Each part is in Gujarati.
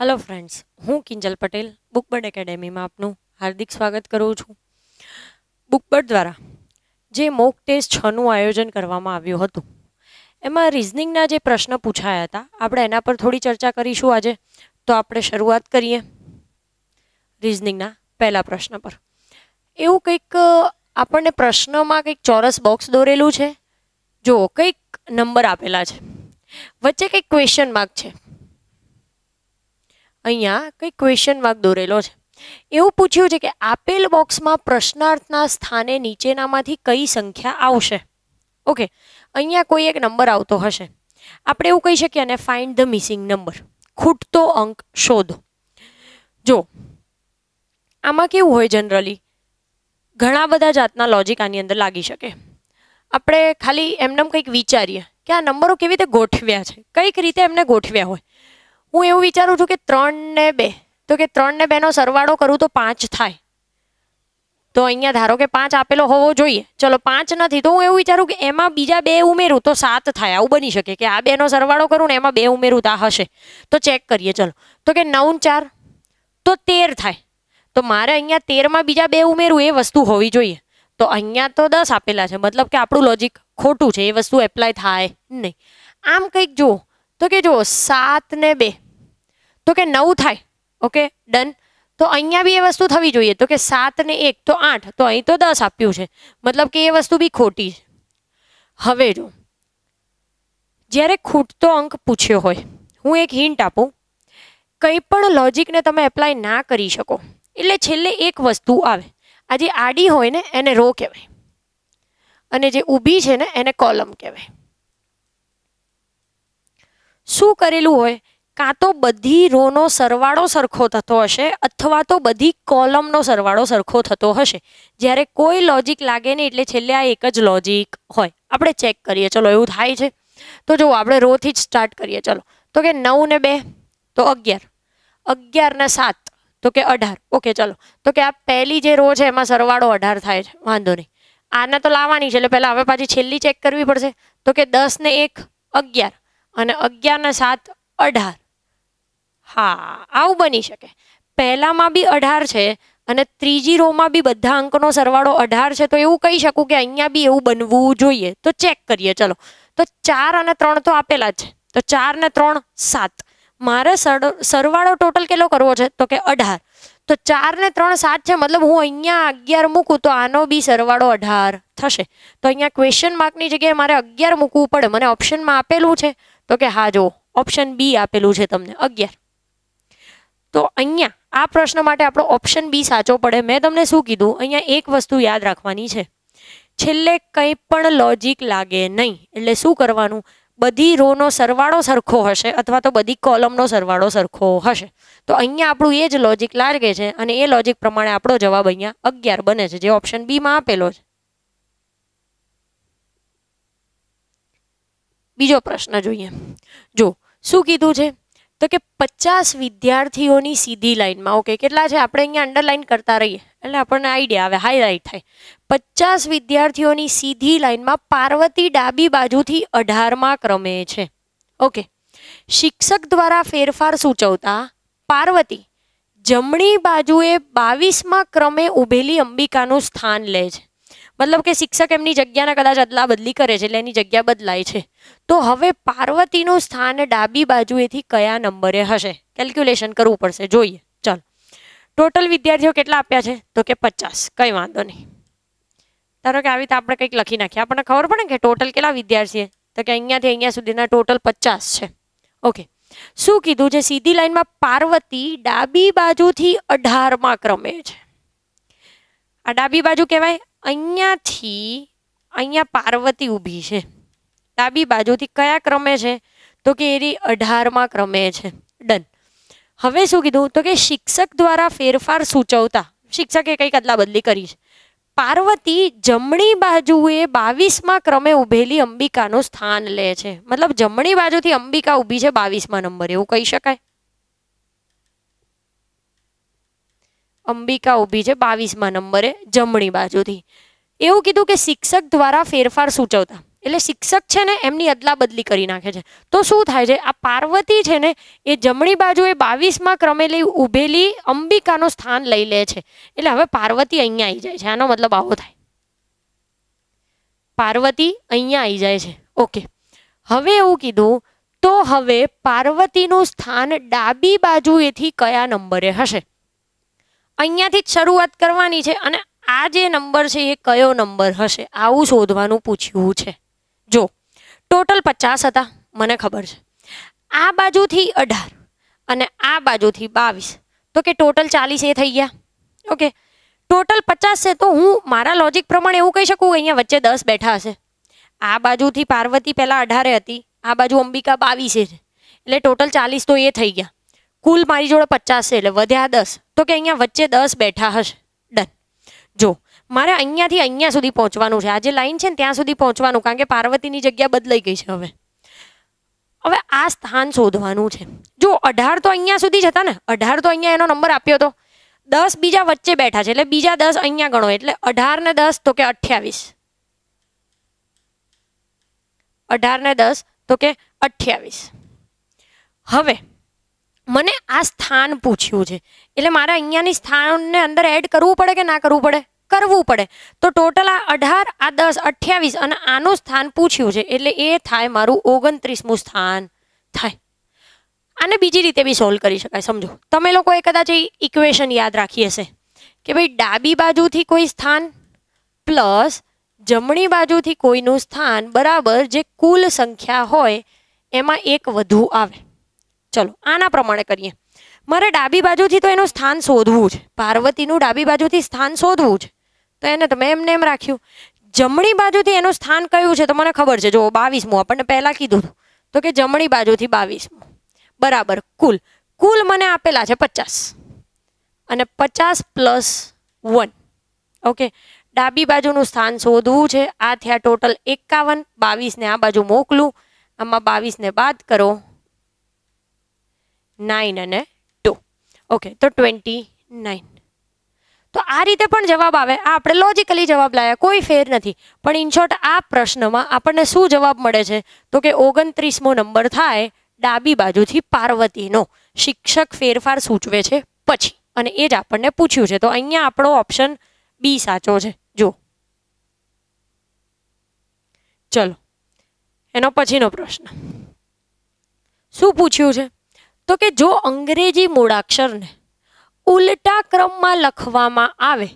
હેલો ફ્રેન્ડ્સ હું કિંજલ પટેલ બુકબર્ડ એકેડેમીમાં આપનું હાર્દિક સ્વાગત કરું છું બુકબર્ડ દ્વારા જે મોક ટેસ્ટ છનું આયોજન કરવામાં આવ્યું હતું એમાં રિઝનિંગના જે પ્રશ્ન પૂછાયા હતા આપણે એના પર થોડી ચર્ચા કરીશું આજે તો આપણે શરૂઆત કરીએ રિઝનિંગના પહેલા પ્રશ્ન પર એવું કંઈક આપણને પ્રશ્નમાં કંઈક ચોરસ બોક્સ દોરેલું છે જુઓ કંઈક નંબર આપેલા છે વચ્ચે કંઈક ક્વેશ્ચન માર્ક છે અહીંયા કંઈક ક્વેશ્ચન માર્ક દોરેલો છે એવું પૂછ્યું છે કે આપેલ બોક્સમાં પ્રશ્નાર્થના સ્થાને નીચેનામાંથી કઈ સંખ્યા આવશે ઓકે અહીંયા કોઈ એક નંબર આવતો હશે આપણે એવું કહી શકીએ ને ફાઇન્ડ ધ મિસિંગ નંબર ખૂટતો અંક શોધો જો આમાં કેવું હોય જનરલી ઘણા બધા જાતના લોજિક આની અંદર લાગી શકે આપણે ખાલી એમનેમ કંઈક વિચારીએ કે આ નંબરો કેવી રીતે ગોઠવ્યા છે કઈક રીતે એમને ગોઠવ્યા હોય હું એવું વિચારું છું કે ત્રણ ને બે તો કે ત્રણ ને બેનો સરવાળો કરું તો પાંચ થાય તો અહીંયા ધારો કે પાંચ આપેલો હોવો જોઈએ ચલો પાંચ નથી તો હું એવું વિચારું કે એમાં બીજા બે ઉમેરું તો સાત થાય આવું બની શકે કે આ બેનો સરવાળો કરું ને એમાં બે ઉમેરું તા હશે તો ચેક કરીએ ચલો તો કે નવ ચાર તો તેર થાય તો મારે અહીંયા તેરમાં બીજા બે ઉમેરું એ વસ્તુ હોવી જોઈએ તો અહીંયા તો દસ આપેલા છે મતલબ કે આપણું લોજિક ખોટું છે એ વસ્તુ એપ્લાય થાય નહીં આમ કંઈક જુઓ તો કે જુઓ સાત ને બે તો કે નવ થાય ઓકે ડન તો અહીંયા બી એ વસ્તુ થવી જોઈએ તો કે સાત ને એક તો આઠ તો અહીં તો દસ આપ્યું છે મતલબ કે એ વસ્તુ બી ખોટી છે હવે જો જ્યારે ખૂટતો અંક પૂછ્યો હોય હું એક હિન્ટ આપું કંઈ પણ લોજિકને તમે એપ્લાય ના કરી શકો એટલે છેલ્લે એક વસ્તુ આવે આ જે આડી હોય ને એને રો કહેવાય અને જે ઊભી છે ને એને કોલમ કહેવાય શું કરેલું હોય કાં તો બધી રોનો સરવાળો સરખો થતો હશે અથવા તો બધી કોલમનો સરવાળો સરખો થતો હશે જ્યારે કોઈ લોજિક લાગે નહીં એટલે છેલ્લે આ એક જ લોજિક હોય આપણે ચેક કરીએ ચલો એવું થાય છે તો જુઓ આપણે રોથી જ સ્ટાર્ટ કરીએ ચલો તો કે નવ ને બે તો અગિયાર અગિયાર ને સાત તો કે અઢાર ઓકે ચલો તો કે આ પહેલી જે રો છે એમાં સરવાળો અઢાર થાય છે વાંધો નહીં આને તો લાવવાની છે એટલે પહેલાં હવે પાછી છેલ્લી ચેક કરવી પડશે તો કે દસ ને એક અગિયાર અને અગિયારના સાત અઢાર હા આવું બની શકે પહેલામાં બી અઢાર છે અને ત્રીજી રોમાં બી બધા અંકનો સરવાળો અઢાર છે તો એવું કહી શકું કે અહીંયા બી એવું બનવું જોઈએ તો ચેક કરીએ ચલો તો ચાર અને ત્રણ તો આપેલા જ છે તો ચાર ને ત્રણ સાત મારે સરવાળો ટોટલ કેટલો કરવો છે તો કે અઢાર તો ચાર ને ત્રણ સાત છે મતલબ હું અહીંયા અગિયાર મૂકું તો આનો બી સરવાળો અઢાર થશે તો અહીંયા ક્વેશ્ચન માર્કની જગ્યાએ મારે અગિયાર મૂકવું પડે મને ઓપ્શનમાં આપેલું છે તો કે હા જો ઓપ્શન બી આપેલું છે તમને અગિયાર તો અહીંયા આ પ્રશ્ન માટે આપણો ઓપ્શન બી સાચો પડે મેં તમને શું કીધું અહીંયા એક વસ્તુ યાદ રાખવાની છે છેલ્લે કંઈ પણ લોજિક લાગે નહીં એટલે શું કરવાનું બધી રોનો સરવાળો સરખો હશે અથવા તો બધી કોલમનો સરવાળો સરખો હશે તો અહીંયા આપણું એ જ લોજિક લાગે છે અને એ લોજિક પ્રમાણે આપણો જવાબ અહીંયા અગિયાર બને છે જે ઓપ્શન બીમાં આપેલો છે બીજો પ્રશ્ન જોઈએ જો શું કીધું છે તો કે પચાસ વિદ્યાર્થીઓની સીધી લાઇનમાં ઓકે કેટલા છે આપણે અહીંયા અંડરલાઈન કરતા રહીએ એટલે આપણને આઈડિયા આવે હાઈલાઇટ થાય પચાસ વિદ્યાર્થીઓની સીધી લાઈનમાં પાર્વતી ડાબી બાજુથી અઢારમા ક્રમે છે ઓકે શિક્ષક દ્વારા ફેરફાર સૂચવતા પાર્વતી જમણી બાજુએ બાવીસમાં ક્રમે ઊભેલી અંબિકાનું સ્થાન લે છે મતલબ કે શિક્ષક એમની જગ્યાના કદાચ અદલા બદલી કરે છે એટલે એની જગ્યા બદલાય છે તો હવે પાર્વતીનું સ્થાન ડાબી બાજુએથી કયા નંબરે હશે કેલ્ક્યુલેશન કરવું પડશે જોઈએ ટોટલ વિદ્યાર્થીઓ કેટલા આપ્યા છે તો કે પચાસ કંઈ વાંધો નહીં ધારો કે આવી રીતે આપણે કંઈક લખી નાખીએ આપણને ખબર પડે કે ટોટલ કેટલા વિદ્યાર્થીએ તો કે અહીંયાથી અહીંયા સુધીના ટોટલ પચાસ છે ઓકે શું કીધું છે સીધી લાઈનમાં પાર્વતી ડાબી બાજુથી અઢારમાં ક્રમે છે આ ડાબી બાજુ કહેવાય અહીંયાથી અહીંયા પાર્વતી ઊભી છે ડાબી બાજુથી કયા ક્રમે છે તો કે એની અઢારમાં ક્રમે છે ડન હવે શું કીધું તો કે શિક્ષક દ્વારા ફેરફાર સૂચવતા શિક્ષકે કંઈક બદલી કરી છે પાર્વતી જમણી બાજુએ બાવીસમાં ક્રમે ઊભેલી અંબિકાનું સ્થાન લે છે મતલબ જમણી બાજુથી અંબિકા ઊભી છે બાવીસમાં નંબર એવું કહી શકાય અંબિકા ઊભી છે બાવીસમાં નંબરે જમણી બાજુથી એવું કીધું કે શિક્ષક દ્વારા ફેરફાર સૂચવતા એટલે શિક્ષક છે ને એમની અદલા બદલી કરી નાખે છે તો શું થાય છે આ પાર્વતી છે ને એ જમણી બાજુએ બાવીસમાં ક્રમેલી ઊભેલી અંબિકાનું સ્થાન લઈ લે છે એટલે હવે પાર્વતી અહીંયા આવી જાય છે આનો મતલબ આવો થાય પાર્વતી અહીંયા આવી જાય છે ઓકે હવે એવું કીધું તો હવે પાર્વતીનું સ્થાન ડાબી બાજુએથી કયા નંબરે હશે અહીંયાથી જ શરૂઆત કરવાની છે અને આ જે નંબર છે એ કયો નંબર હશે આવું શોધવાનું પૂછ્યું છે જો ટોટલ પચાસ હતા મને ખબર છે આ બાજુથી અઢાર અને આ બાજુથી બાવીસ તો કે ટોટલ ચાલીસ એ થઈ ગયા ઓકે ટોટલ પચાસ છે તો હું મારા લોજિક પ્રમાણે એવું કહી શકું અહીંયા વચ્ચે દસ બેઠા હશે આ બાજુથી પાર્વતી પહેલાં અઢારે હતી આ બાજુ અંબિકા બાવીસે છે એટલે ટોટલ ચાલીસ તો એ થઈ ગયા કુલ મારી જોડે પચાસ છે એટલે વધ્યા દસ તો કે અહીંયા વચ્ચે દસ બેઠા હશે ડન જો મારે અહીંયાથી અહીંયા સુધી પહોંચવાનું છે આ જે લાઈન છે ને ત્યાં સુધી પહોંચવાનું કારણ કે પાર્વતીની જગ્યા બદલાઈ ગઈ છે હવે હવે આ સ્થાન શોધવાનું છે જો અઢાર તો અહીંયા સુધી જ હતા ને અઢાર તો અહીંયા એનો નંબર આપ્યો હતો દસ બીજા વચ્ચે બેઠા છે એટલે બીજા દસ અહીંયા ગણો એટલે અઢાર ને દસ તો કે અઠ્યાવીસ અઢાર ને દસ તો કે અઠ્યાવીસ હવે મને આ સ્થાન પૂછ્યું છે એટલે મારે અહીંયાની સ્થાનને અંદર એડ કરવું પડે કે ના કરવું પડે કરવું પડે તો ટોટલ આ અઢાર આ દસ અઠ્યાવીસ અને આનું સ્થાન પૂછ્યું છે એટલે એ થાય મારું ઓગણત્રીસમું સ્થાન થાય આને બીજી રીતે બી સોલ્વ કરી શકાય સમજો તમે લોકોએ કદાચ એ ઇક્વેશન યાદ રાખી હશે કે ભાઈ ડાબી બાજુથી કોઈ સ્થાન પ્લસ જમણી બાજુથી કોઈનું સ્થાન બરાબર જે કુલ સંખ્યા હોય એમાં એક વધુ આવે ચલો આના પ્રમાણે કરીએ મારે ડાબી બાજુથી તો એનું સ્થાન શોધવું છે પાર્વતીનું ડાબી બાજુથી સ્થાન શોધવું છે તો એને તમે એમને એમ રાખ્યું જમણી બાજુથી એનું સ્થાન કયું છે તો મને ખબર છે જો બાવીસમું આપણને પહેલાં કીધું હતું તો કે જમણી બાજુથી બાવીસમું બરાબર કુલ કુલ મને આપેલા છે પચાસ અને પચાસ પ્લસ વન ઓકે ડાબી બાજુનું સ્થાન શોધવું છે આ થયા ટોટલ એકાવન બાવીસને આ બાજુ મોકલું આમાં બાવીસને બાદ કરો નાઇન અને ટુ ઓકે તો ટ્વેન્ટી નાઇન તો આ રીતે પણ જવાબ આવે આ આપણે લોજિકલી જવાબ લાયા કોઈ ફેર નથી પણ ઇન શોર્ટ આ પ્રશ્નમાં આપણને શું જવાબ મળે છે તો કે ઓગણત્રીસમો નંબર થાય ડાબી બાજુથી પાર્વતીનો શિક્ષક ફેરફાર સૂચવે છે પછી અને એ જ આપણને પૂછ્યું છે તો અહીંયા આપણો ઓપ્શન બી સાચો છે જુઓ ચલો એનો પછીનો પ્રશ્ન શું પૂછ્યું છે તો કે જો અંગ્રેજી મૂળાક્ષરને ઉલટા ક્રમમાં લખવામાં આવે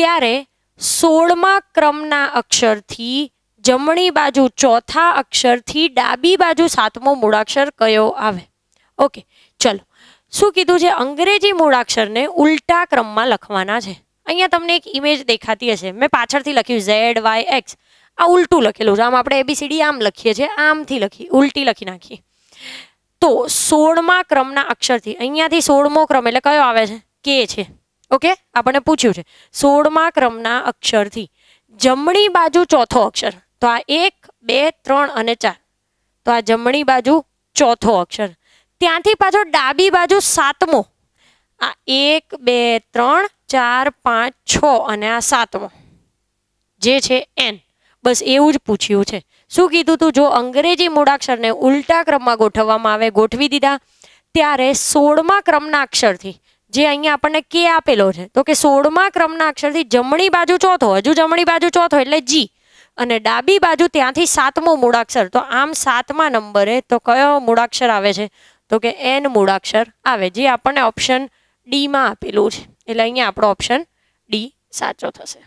ત્યારે સોળમા ક્રમના અક્ષરથી જમણી બાજુ ચોથા અક્ષરથી ડાબી બાજુ સાતમો મૂળાક્ષર કયો આવે ઓકે ચલો શું કીધું છે અંગ્રેજી મૂળાક્ષરને ઉલટા ક્રમમાં લખવાના છે અહીંયા તમને એક ઇમેજ દેખાતી હશે મેં પાછળથી લખ્યું ઝેડ વાય એક્સ આ ઉલટું લખેલું છે આમ આપણે એબીસીડી આમ લખીએ છીએ આમથી લખી ઉલટી લખી નાખીએ તો સોળમા ક્રમના અક્ષરથી અહીંયાથી સોળમો ક્રમ એટલે કયો આવે છે કે છે ઓકે આપણને પૂછ્યું છે સોળમા ક્રમના અક્ષરથી જમણી બાજુ ચોથો અક્ષર તો આ એક બે ત્રણ અને ચાર તો આ જમણી બાજુ ચોથો અક્ષર ત્યાંથી પાછો ડાબી બાજુ સાતમો આ એક બે ત્રણ ચાર પાંચ છ અને આ સાતમો જે છે એન બસ એવું જ પૂછ્યું છે શું કીધું હતું જો અંગ્રેજી મૂળાક્ષરને ઉલટા ક્રમમાં ગોઠવવામાં આવે ગોઠવી દીધા ત્યારે સોળમા ક્રમના અક્ષરથી જે અહીંયા આપણને કે આપેલો છે તો કે સોળમા ક્રમના અક્ષરથી જમણી બાજુ ચોથો હજુ જમણી બાજુ ચોથો એટલે જી અને ડાબી બાજુ ત્યાંથી સાતમો મૂળાક્ષર તો આમ સાતમા નંબરે તો કયો મૂળાક્ષર આવે છે તો કે એન મૂળાક્ષર આવે જે આપણને ઓપ્શન ડીમાં આપેલું છે એટલે અહીંયા આપણો ઓપ્શન ડી સાચો થશે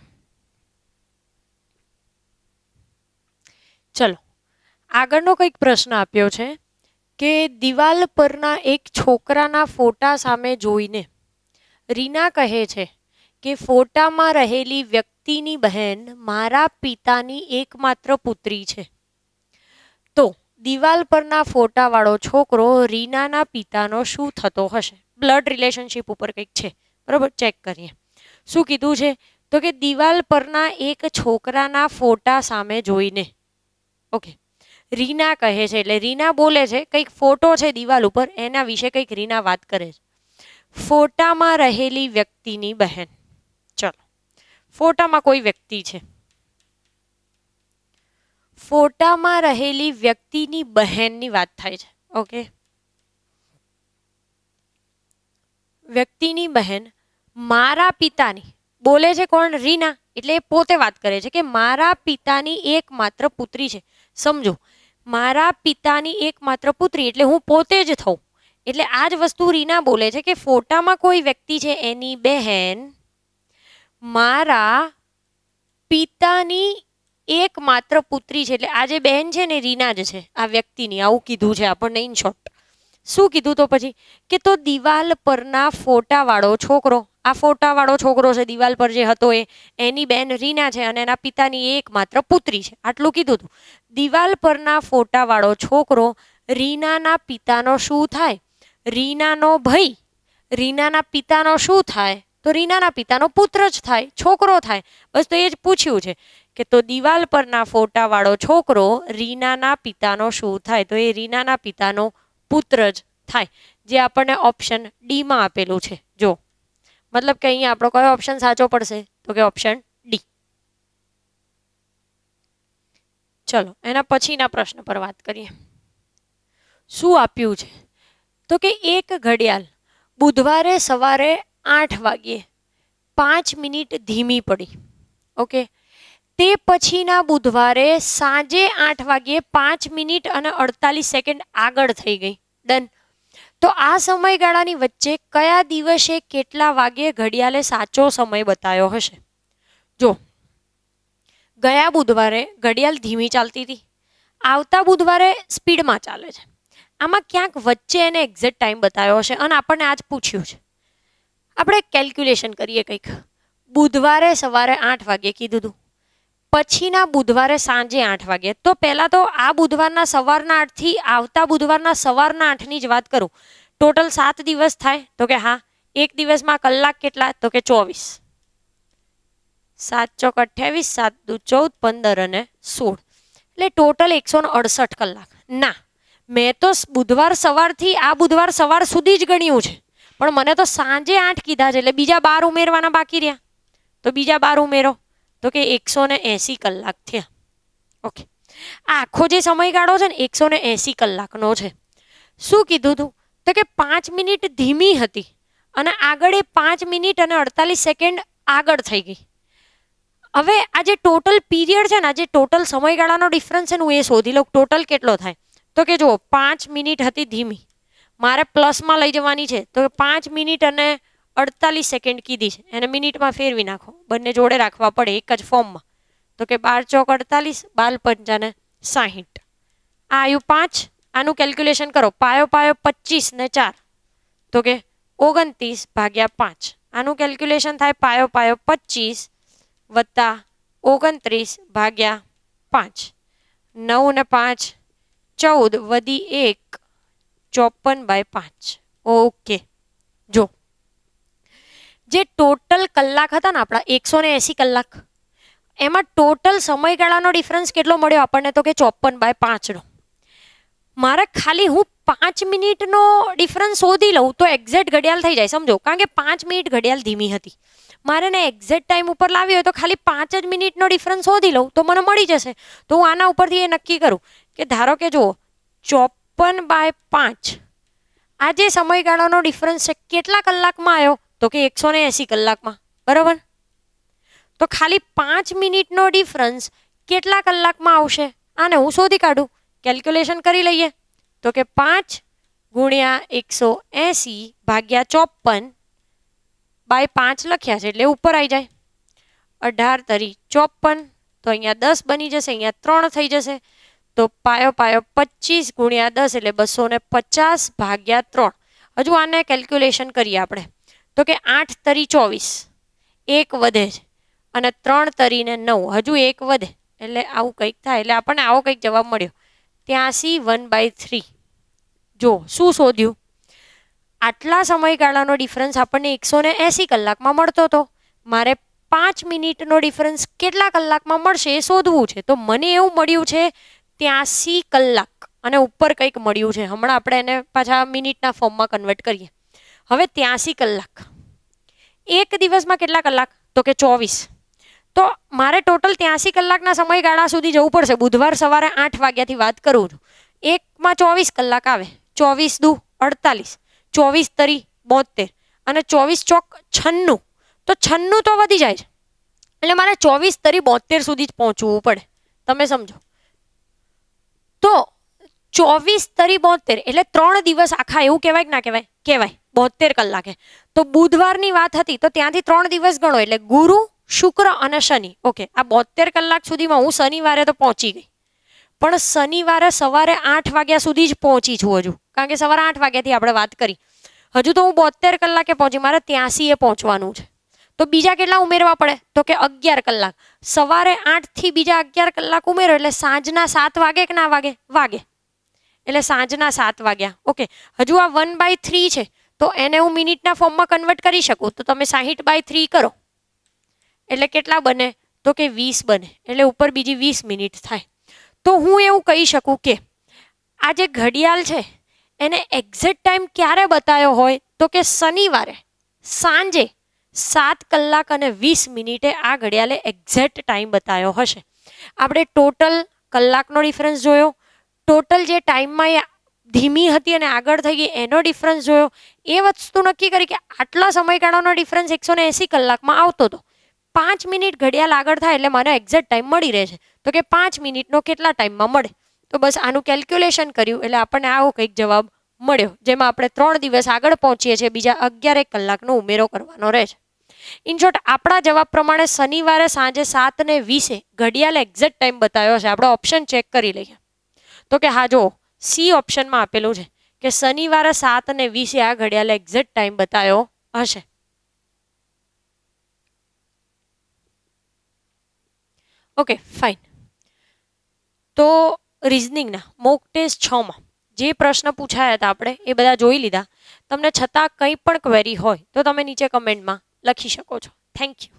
ચલો આગળનો કંઈક પ્રશ્ન આપ્યો છે કે દિવાલ પરના એક છોકરાના ફોટા સામે જોઈને રીના કહે છે કે ફોટામાં રહેલી વ્યક્તિની બહેન મારા પિતાની એકમાત્ર પુત્રી છે તો દિવાલ પરના ફોટાવાળો છોકરો રીનાના પિતાનો શું થતો હશે બ્લડ રિલેશનશીપ ઉપર કંઈક છે બરાબર ચેક કરીએ શું કીધું છે તો કે દિવાલ પરના એક છોકરાના ફોટા સામે જોઈને ઓકે રીના કહે છે એટલે રીના બોલે છે કંઈક ફોટો છે દિવાલ ઉપર એના વિશે કંઈક રીના વાત કરે છે ફોટામાં રહેલી વ્યક્તિની બહેન ચલો ફોટામાં કોઈ વ્યક્તિ છે ફોટામાં રહેલી વ્યક્તિની બહેનની વાત થાય છે ઓકે વ્યક્તિની બહેન મારા પિતાની બોલે છે કોણ રીના એટલે એ પોતે વાત કરે છે કે મારા પિતાની એકમાત્ર પુત્રી છે સમજો મારા પિતાની એકમાત્ર પુત્રી એટલે હું પોતે જ થઉં એટલે આ જ વસ્તુ રીના બોલે છે કે ફોટામાં કોઈ વ્યક્તિ છે એની બહેન મારા પિતાની એકમાત્ર પુત્રી છે એટલે આ જે બહેન છે ને રીના જ છે આ વ્યક્તિની આવું કીધું છે આપણને ઇન શોર્ટ શું કીધું તો પછી કે તો દિવાલ પરના ફોટાવાળો છોકરો આ ફોટાવાળો છોકરો છે દિવાલ પર જે હતો એ એની બેન રીના છે અને એના પિતાની એકમાત્ર પુત્રી છે આટલું કીધું હતું દિવાલ પરના ફોટાવાળો છોકરો રીનાના પિતાનો શું થાય રીનાનો ભાઈ રીનાના પિતાનો શું થાય તો રીનાના પિતાનો પુત્ર જ થાય છોકરો થાય બસ તો એ જ પૂછ્યું છે કે તો દિવાલ પરના ફોટાવાળો છોકરો રીનાના પિતાનો શું થાય તો એ રીનાના પિતાનો પુત્ર જ થાય જે આપણને ઓપ્શન ડીમાં આપેલું છે જો મતલબ કે અહીંયા આપણો કયો ઓપ્શન સાચો પડશે તો કે ઓપ્શન ડી ચલો એના પછીના પ્રશ્ન પર વાત કરીએ શું આપ્યું છે તો કે એક ઘડિયાળ બુધવારે સવારે આઠ વાગ્યે પાંચ મિનિટ ધીમી પડી ઓકે તે પછીના બુધવારે સાંજે આઠ વાગ્યે પાંચ મિનિટ અને અડતાલીસ સેકન્ડ આગળ થઈ ગઈ ડન તો આ સમયગાળાની વચ્ચે કયા દિવસે કેટલા વાગ્યે ઘડિયાળે સાચો સમય બતાવ્યો હશે જો ગયા બુધવારે ઘડિયાળ ધીમી ચાલતી હતી આવતા બુધવારે સ્પીડમાં ચાલે છે આમાં ક્યાંક વચ્ચે એને એક્ઝેક્ટ ટાઈમ બતાવ્યો હશે અને આપણને આજ પૂછ્યું છે આપણે કેલ્ક્યુલેશન કરીએ કંઈક બુધવારે સવારે આઠ વાગે કીધું હતું પછીના બુધવારે સાંજે આઠ વાગે તો પહેલાં તો આ બુધવારના સવારના આઠથી આવતા બુધવારના સવારના આઠની જ વાત કરું ટોટલ સાત દિવસ થાય તો કે હા એક દિવસમાં કલાક કેટલા તો કે ચોવીસ સાત ચોક અઠ્યાવીસ સાત દુ ચૌદ પંદર અને સોળ એટલે ટોટલ એકસો ને અડસઠ કલાક ના મેં તો બુધવાર સવારથી આ બુધવાર સવાર સુધી જ ગણ્યું છે પણ મને તો સાંજે આઠ કીધા છે એટલે બીજા બાર ઉમેરવાના બાકી રહ્યા તો બીજા બાર ઉમેરો તો કે એકસો ને એંસી કલાક થયા ઓકે આ આખો જે સમયગાળો છે ને એકસો ને એંસી કલાકનો છે શું કીધું હતું તો કે પાંચ મિનિટ ધીમી હતી અને આગળ એ પાંચ મિનિટ અને અડતાલીસ સેકન્ડ આગળ થઈ ગઈ હવે આ જે ટોટલ પીરિયડ છે ને આ જે ટોટલ સમયગાળાનો ડિફરન્સ છે ને હું એ શોધી લઉં ટોટલ કેટલો થાય તો કે જુઓ પાંચ મિનિટ હતી ધીમી મારે પ્લસમાં લઈ જવાની છે તો પાંચ મિનિટ અને અડતાલીસ સેકન્ડ કીધી છે એને મિનિટમાં ફેરવી નાખો બંને જોડે રાખવા પડે એક જ ફોર્મમાં તો કે બાર ચોક અડતાલીસ બાર પંચાને સાહીઠ આ આવ્યું પાંચ આનું કેલ્ક્યુલેશન કરો પાયો પાયો પચીસ ને ચાર તો કે ઓગણત્રીસ ભાગ્યા પાંચ આનું કેલ્ક્યુલેશન થાય પાયો પાયો પચીસ વત્તા ઓગણત્રીસ ભાગ્યા પાંચ નવ ને પાંચ ચૌદ વધી એક ચોપન બાય પાંચ ઓકે જો જે ટોટલ કલાક હતા ને આપણા એકસો ને એંસી કલાક એમાં ટોટલ સમયગાળાનો ડિફરન્સ કેટલો મળ્યો આપણને તો કે ચોપન બાય પાંચનો મારે ખાલી હું પાંચ મિનિટનો ડિફરન્સ શોધી લઉં તો એક્ઝેક્ટ ઘડિયાળ થઈ જાય સમજો કારણ કે પાંચ મિનિટ ઘડિયાળ ધીમી હતી મારે ને એક્ઝેક્ટ ટાઈમ ઉપર લાવી હોય તો ખાલી પાંચ જ મિનિટનો ડિફરન્સ શોધી લઉં તો મને મળી જશે તો હું આના ઉપરથી એ નક્કી કરું કે ધારો કે જુઓ ચોપન બાય પાંચ આ જે સમયગાળાનો ડિફરન્સ છે કેટલા કલાકમાં આવ્યો તો કે એકસો ને એંસી કલાકમાં બરાબર તો ખાલી પાંચ મિનિટનો ડિફરન્સ કેટલા કલાકમાં આવશે આને હું શોધી કાઢું કેલ્ક્યુલેશન કરી લઈએ તો કે પાંચ ગુણ્યા એકસો એંસી ભાગ્યા ચોપન બાય પાંચ લખ્યા છે એટલે ઉપર આવી જાય અઢાર તરી ચોપન તો અહીંયા દસ બની જશે અહીંયા ત્રણ થઈ જશે તો પાયો પાયો પચીસ ગુણ્યા દસ એટલે બસો પચાસ ભાગ્યા ત્રણ હજુ આને કેલ્ક્યુલેશન કરીએ આપણે તો કે આઠ તરી ચોવીસ એક વધે અને ત્રણ તરીને નવ હજુ એક વધે એટલે આવું કંઈક થાય એટલે આપણને આવો કંઈક જવાબ મળ્યો ત્યાંસી વન બાય થ્રી જો શું શોધ્યું આટલા સમયગાળાનો ડિફરન્સ આપણને એકસો ને એંસી કલાકમાં મળતો હતો મારે પાંચ મિનિટનો ડિફરન્સ કેટલા કલાકમાં મળશે એ શોધવું છે તો મને એવું મળ્યું છે ત્યાંસી કલાક અને ઉપર કંઈક મળ્યું છે હમણાં આપણે એને પાછા મિનિટના ફોર્મમાં કન્વર્ટ કરીએ હવે ત્યાંસી કલાક એક દિવસમાં કેટલા કલાક તો કે ચોવીસ તો મારે ટોટલ ત્યાંસી કલાકના સમયગાળા સુધી જવું પડશે બુધવાર સવારે આઠ વાગ્યાથી વાત કરું છું એકમાં ચોવીસ કલાક આવે ચોવીસ દુ અડતાલીસ ચોવીસ તરી બોતેર અને ચોવીસ ચોક છન્નું તો છન્નું તો વધી જાય છે એટલે મારે ચોવીસ તરી બોતેર સુધી જ પહોંચવું પડે તમે સમજો તો ચોવીસ તરી બોતેર એટલે ત્રણ દિવસ આખા એવું કહેવાય કે ના કહેવાય કહેવાય બોતેર કલાકે તો બુધવારની વાત હતી તો ત્યાંથી ત્રણ દિવસ ગણો એટલે ગુરુ શુક્ર અને શનિ ઓકે આ બોતેર કલાક સુધીમાં હું શનિવારે તો પહોંચી ગઈ પણ શનિવારે સવારે આઠ વાગ્યા સુધી જ પહોંચી છું હજુ કારણ કે સવારે આઠ વાગ્યાથી આપણે વાત કરી હજુ તો હું બોતેર કલાકે પહોંચી મારે ત્યાંસીએ પહોંચવાનું છે તો બીજા કેટલા ઉમેરવા પડે તો કે અગિયાર કલાક સવારે આઠથી બીજા અગિયાર કલાક ઉમેરો એટલે સાંજના સાત વાગે કે ના વાગે વાગે એટલે સાંજના સાત વાગ્યા ઓકે હજુ આ વન બાય થ્રી છે તો એને હું મિનિટના ફોર્મમાં કન્વર્ટ કરી શકું તો તમે સાહીઠ બાય થ્રી કરો એટલે કેટલા બને તો કે વીસ બને એટલે ઉપર બીજી વીસ મિનિટ થાય તો હું એવું કહી શકું કે આ જે ઘડિયાળ છે એને એક્ઝેક્ટ ટાઈમ ક્યારે બતાવ્યો હોય તો કે શનિવારે સાંજે સાત કલાક અને વીસ મિનિટે આ ઘડિયાળે એક્ઝેક્ટ ટાઈમ બતાવ્યો હશે આપણે ટોટલ કલાકનો ડિફરન્સ જોયો ટોટલ જે ટાઈમમાં ધીમી હતી અને આગળ થઈ ગઈ એનો ડિફરન્સ જોયો એ વસ્તુ નક્કી કરી કે આટલા સમયગાળાનો ડિફરન્સ એકસો ને એંસી કલાકમાં આવતો હતો પાંચ મિનિટ ઘડિયાળ આગળ થાય એટલે મને એક્ઝેક્ટ ટાઈમ મળી રહે છે તો કે પાંચ મિનિટનો કેટલા ટાઈમમાં મળે તો બસ આનું કેલ્ક્યુલેશન કર્યું એટલે આપણને આવો કંઈક જવાબ મળ્યો જેમાં આપણે ત્રણ દિવસ આગળ પહોંચીએ છીએ બીજા અગિયાર કલાકનો ઉમેરો કરવાનો રહે છે ઇન આપણા જવાબ પ્રમાણે શનિવારે સાંજે સાત ને વીસે ઘડિયાળ એક્ઝેક્ટ ટાઈમ બતાવ્યો છે આપણો ઓપ્શન ચેક કરી લઈએ તો કે હા જો સી ઓપ્શનમાં આપેલું છે કે શનિવારે સાત અને વીસે આ ઘડિયાળ એક્ઝેક્ટ ટાઈમ બતાવ્યો હશે ઓકે ફાઇન તો રિઝનિંગના મોક ટેસ્ટ છમાં જે પ્રશ્ન પૂછાયા હતા આપણે એ બધા જોઈ લીધા તમને છતાં કંઈ પણ ક્વેરી હોય તો તમે નીચે કમેન્ટમાં લખી શકો છો થેન્ક યુ